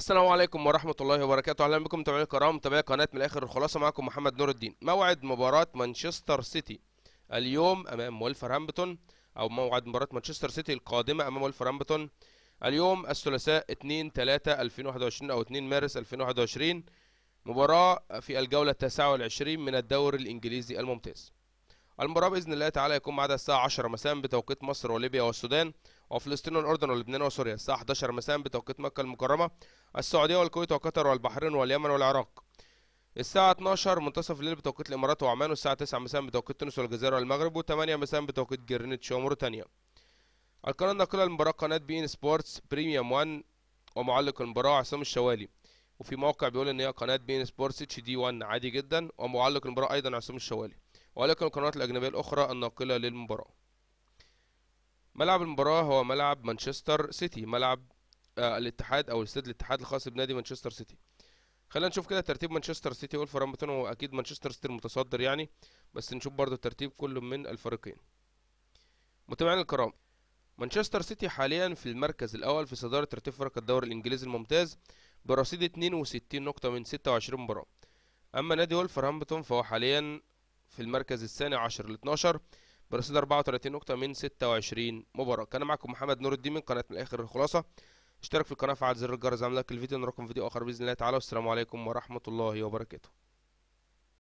السلام عليكم ورحمة الله وبركاته أهلا بكم متابعينا الكرام متابعي قناة من الآخر الخلاصة معكم محمد نور الدين موعد مباراة مانشستر سيتي اليوم أمام ولفرهامبتون أو موعد مباراة مانشستر سيتي القادمة أمام ولفرهامبتون اليوم الثلاثاء 2 3 2021 أو 2 مارس 2021 مباراة في الجولة 29 من الدوري الإنجليزي الممتاز المباراة بإذن الله تعالى يكون ميعادها الساعة 10 مساء بتوقيت مصر وليبيا والسودان وفلسطين والأردن ولبنان وسوريا الساعة 11 مساء بتوقيت مكة المكرمة السعودية والكويت وقطر والبحرين واليمن والعراق الساعة 12 منتصف الليل بتوقيت الإمارات وعمان والساعة 9 مساء بتوقيت تونس والجزائر والمغرب و8 مساء بتوقيت جرينتش وموريتانيا القناة الناقلة للمباراة قناة بي إن سبورتس بريميوم 1 ومعلق المباراة عصام الشوالي وفي موقع بيقول إن هي قناة بي إن سبورتس اتش دي 1 عادي جدا ومعلق المباراة أيضا عصام الشوالي ولكن القنوات الأجنبية الأخرى الناقلة للمباراة ملعب المباراة هو ملعب مانشستر سيتي ملعب آه الاتحاد أو استاد الاتحاد الخاص بنادي مانشستر سيتي خلينا نشوف كده ترتيب مانشستر سيتي والفرامبتون هو أكيد مانشستر سيتي المتصدر يعني بس نشوف برضو ترتيب كل من الفريقين متابعينا الكرام مانشستر سيتي حاليا في المركز الأول في صدارة ترتيب فرق الدوري الإنجليزي الممتاز برصيد 62 نقطة من 26 مباراة أما نادي ولفرهامبتون فهو حاليا في المركز الثاني عشر ل 12 برصيد 34 نقطة من 26 مباراة كان معكم محمد نور الدين من قناة من الآخر الخلاصة اشترك في القناة فعل زر الجرس عمل لك الفيديو نراكم فيديو آخر بإذن الله تعالى والسلام عليكم ورحمة الله وبركاته